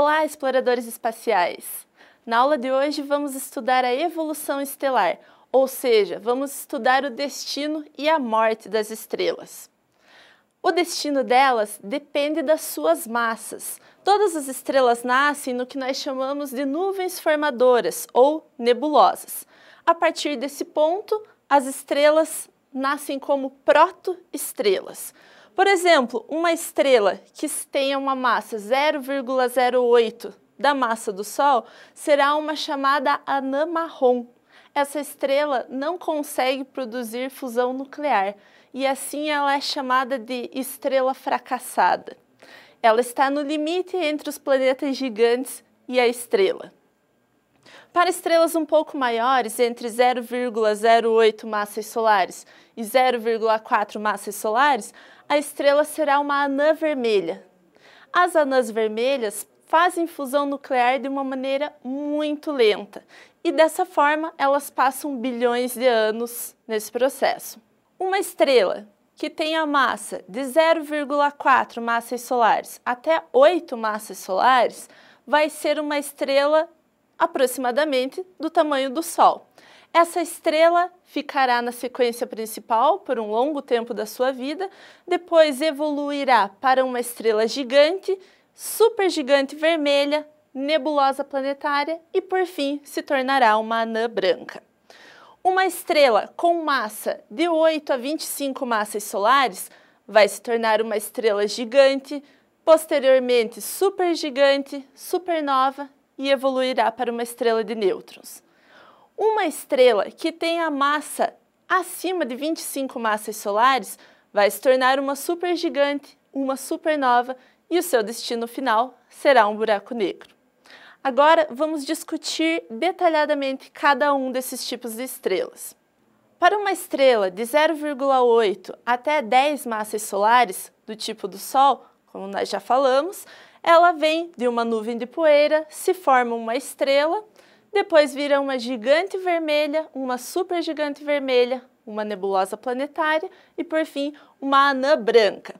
Olá, exploradores espaciais! Na aula de hoje vamos estudar a evolução estelar, ou seja, vamos estudar o destino e a morte das estrelas. O destino delas depende das suas massas. Todas as estrelas nascem no que nós chamamos de nuvens formadoras ou nebulosas. A partir desse ponto, as estrelas nascem como protoestrelas. estrelas por exemplo, uma estrela que tenha uma massa 0,08 da massa do Sol será uma chamada anã marrom. Essa estrela não consegue produzir fusão nuclear e assim ela é chamada de estrela fracassada. Ela está no limite entre os planetas gigantes e a estrela. Para estrelas um pouco maiores, entre 0,08 massas solares e 0,4 massas solares, a estrela será uma anã vermelha. As anãs vermelhas fazem fusão nuclear de uma maneira muito lenta e dessa forma elas passam bilhões de anos nesse processo. Uma estrela que tem a massa de 0,4 massas solares até 8 massas solares vai ser uma estrela aproximadamente do tamanho do Sol. Essa estrela ficará na sequência principal por um longo tempo da sua vida, depois evoluirá para uma estrela gigante, supergigante vermelha, nebulosa planetária e, por fim, se tornará uma anã branca. Uma estrela com massa de 8 a 25 massas solares vai se tornar uma estrela gigante, posteriormente supergigante, supernova e evoluirá para uma estrela de nêutrons. Uma estrela que tem a massa acima de 25 massas solares vai se tornar uma supergigante, uma supernova, e o seu destino final será um buraco negro. Agora vamos discutir detalhadamente cada um desses tipos de estrelas. Para uma estrela de 0,8 até 10 massas solares, do tipo do Sol, como nós já falamos, ela vem de uma nuvem de poeira, se forma uma estrela depois vira uma gigante vermelha, uma supergigante vermelha, uma nebulosa planetária e, por fim, uma anã branca.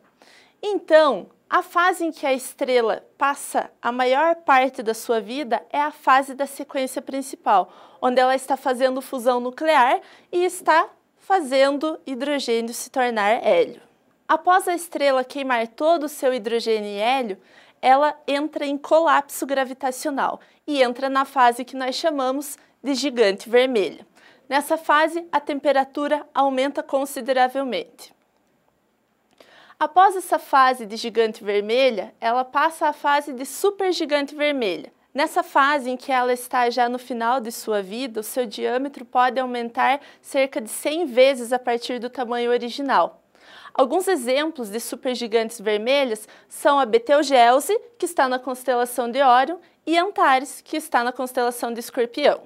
Então, a fase em que a estrela passa a maior parte da sua vida é a fase da sequência principal, onde ela está fazendo fusão nuclear e está fazendo hidrogênio se tornar hélio. Após a estrela queimar todo o seu hidrogênio e hélio, ela entra em colapso gravitacional e entra na fase que nós chamamos de gigante vermelho. Nessa fase, a temperatura aumenta consideravelmente. Após essa fase de gigante vermelha, ela passa à fase de supergigante vermelha. Nessa fase em que ela está já no final de sua vida, o seu diâmetro pode aumentar cerca de 100 vezes a partir do tamanho original. Alguns exemplos de supergigantes vermelhas são a Betelgeuse, que está na constelação de Órion, e Antares, que está na constelação de Escorpião.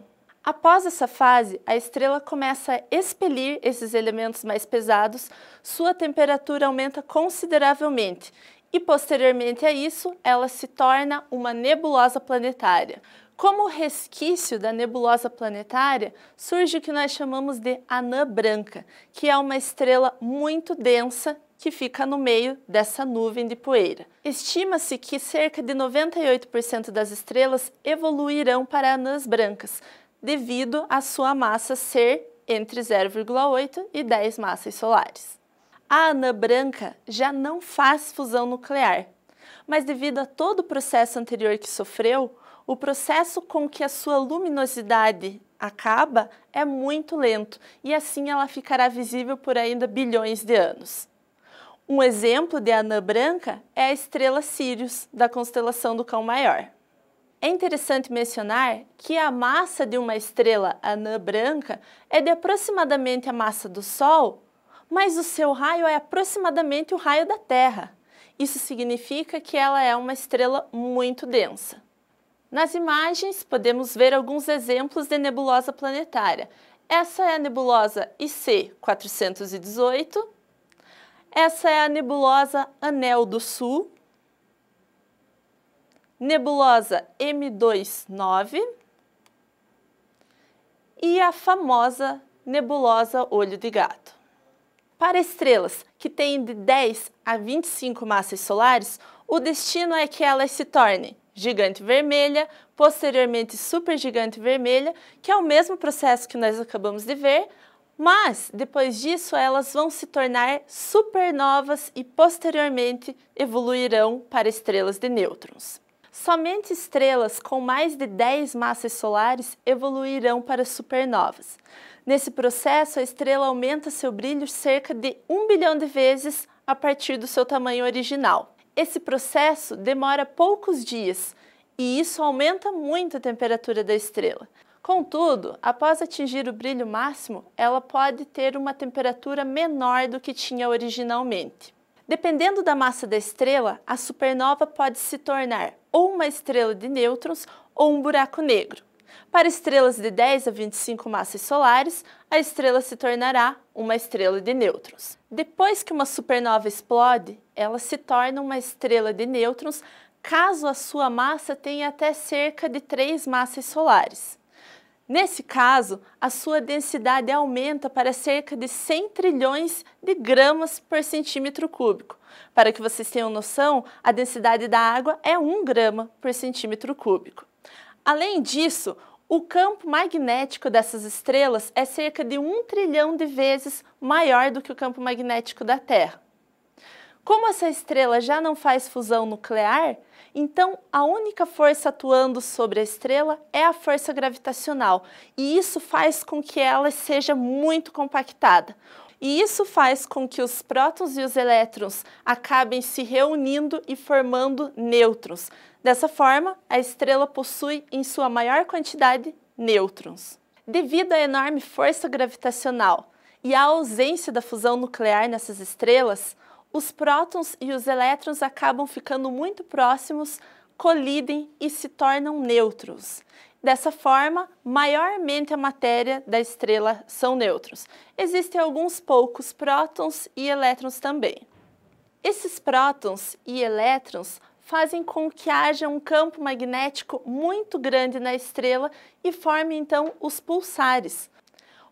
Após essa fase, a estrela começa a expelir esses elementos mais pesados, sua temperatura aumenta consideravelmente e posteriormente a isso, ela se torna uma nebulosa planetária. Como resquício da nebulosa planetária, surge o que nós chamamos de anã branca, que é uma estrela muito densa que fica no meio dessa nuvem de poeira. Estima-se que cerca de 98% das estrelas evoluirão para anãs brancas, devido à sua massa ser entre 0,8 e 10 massas solares a Ana Branca já não faz fusão nuclear, mas devido a todo o processo anterior que sofreu, o processo com que a sua luminosidade acaba é muito lento e assim ela ficará visível por ainda bilhões de anos. Um exemplo de anã branca é a estrela Sirius, da constelação do Cão Maior. É interessante mencionar que a massa de uma estrela anã branca é de aproximadamente a massa do Sol mas o seu raio é aproximadamente o raio da Terra. Isso significa que ela é uma estrela muito densa. Nas imagens, podemos ver alguns exemplos de nebulosa planetária. Essa é a nebulosa IC 418, essa é a nebulosa Anel do Sul, nebulosa M29 e a famosa nebulosa Olho de Gato. Para estrelas que têm de 10 a 25 massas solares, o destino é que elas se tornem gigante vermelha, posteriormente supergigante vermelha, que é o mesmo processo que nós acabamos de ver, mas depois disso elas vão se tornar supernovas e posteriormente evoluirão para estrelas de nêutrons. Somente estrelas com mais de 10 massas solares evoluirão para supernovas. Nesse processo, a estrela aumenta seu brilho cerca de 1 bilhão de vezes a partir do seu tamanho original. Esse processo demora poucos dias e isso aumenta muito a temperatura da estrela. Contudo, após atingir o brilho máximo, ela pode ter uma temperatura menor do que tinha originalmente. Dependendo da massa da estrela, a supernova pode se tornar ou uma estrela de nêutrons ou um buraco negro. Para estrelas de 10 a 25 massas solares, a estrela se tornará uma estrela de nêutrons. Depois que uma supernova explode, ela se torna uma estrela de nêutrons caso a sua massa tenha até cerca de 3 massas solares. Nesse caso, a sua densidade aumenta para cerca de 100 trilhões de gramas por centímetro cúbico. Para que vocês tenham noção, a densidade da água é 1 grama por centímetro cúbico. Além disso, o campo magnético dessas estrelas é cerca de 1 trilhão de vezes maior do que o campo magnético da Terra. Como essa estrela já não faz fusão nuclear, então a única força atuando sobre a estrela é a força gravitacional, e isso faz com que ela seja muito compactada. E isso faz com que os prótons e os elétrons acabem se reunindo e formando nêutrons. Dessa forma, a estrela possui em sua maior quantidade nêutrons. Devido à enorme força gravitacional e à ausência da fusão nuclear nessas estrelas, os prótons e os elétrons acabam ficando muito próximos, colidem e se tornam nêutrons. Dessa forma, maiormente a matéria da estrela são nêutrons. Existem alguns poucos prótons e elétrons também. Esses prótons e elétrons fazem com que haja um campo magnético muito grande na estrela e forme então os pulsares.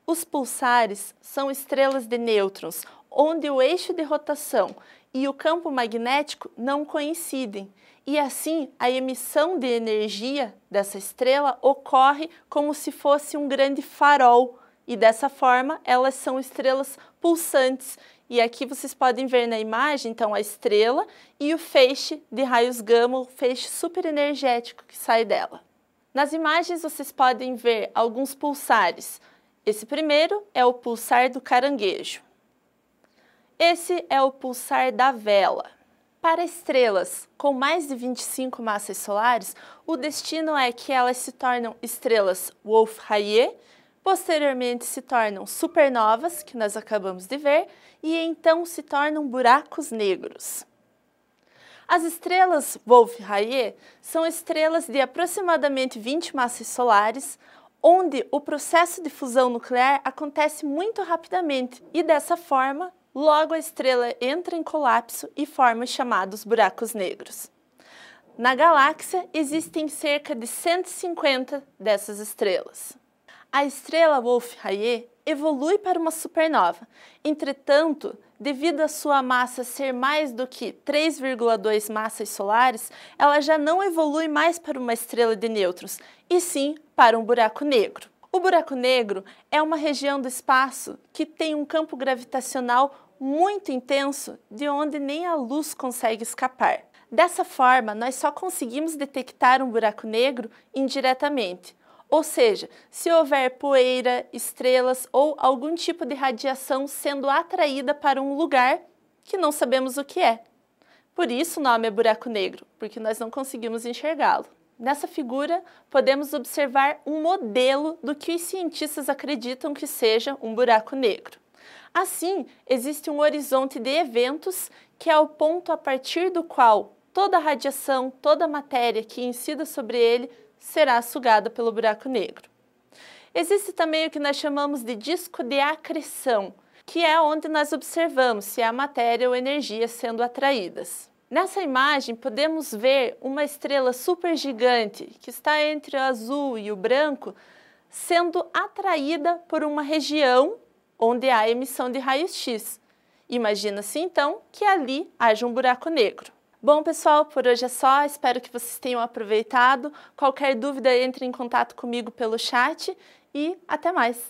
Os pulsares são estrelas de nêutrons, onde o eixo de rotação e o campo magnético não coincidem, e assim a emissão de energia dessa estrela ocorre como se fosse um grande farol, e dessa forma elas são estrelas pulsantes. E aqui vocês podem ver na imagem, então, a estrela e o feixe de raios gama, o feixe super energético que sai dela. Nas imagens vocês podem ver alguns pulsares. Esse primeiro é o pulsar do caranguejo. Esse é o pulsar da vela. Para estrelas com mais de 25 massas solares, o destino é que elas se tornam estrelas Wolf-Rayet, posteriormente se tornam supernovas, que nós acabamos de ver, e então se tornam buracos negros. As estrelas Wolf-Rayet são estrelas de aproximadamente 20 massas solares, onde o processo de fusão nuclear acontece muito rapidamente e, dessa forma, Logo, a estrela entra em colapso e forma os chamados buracos negros. Na galáxia, existem cerca de 150 dessas estrelas. A estrela Wolf-Rayet evolui para uma supernova. Entretanto, devido a sua massa ser mais do que 3,2 massas solares, ela já não evolui mais para uma estrela de nêutrons, e sim para um buraco negro. O buraco negro é uma região do espaço que tem um campo gravitacional muito intenso de onde nem a luz consegue escapar. Dessa forma, nós só conseguimos detectar um buraco negro indiretamente, ou seja, se houver poeira, estrelas ou algum tipo de radiação sendo atraída para um lugar que não sabemos o que é. Por isso o nome é buraco negro, porque nós não conseguimos enxergá-lo. Nessa figura, podemos observar um modelo do que os cientistas acreditam que seja um buraco negro. Assim, existe um horizonte de eventos que é o ponto a partir do qual toda a radiação, toda a matéria que incida sobre ele será sugada pelo buraco negro. Existe também o que nós chamamos de disco de acreção, que é onde nós observamos se há matéria ou energia sendo atraídas. Nessa imagem, podemos ver uma estrela supergigante, que está entre o azul e o branco, sendo atraída por uma região onde há emissão de raios-x. Imagina-se então que ali haja um buraco negro. Bom, pessoal, por hoje é só. Espero que vocês tenham aproveitado. Qualquer dúvida, entre em contato comigo pelo chat e até mais!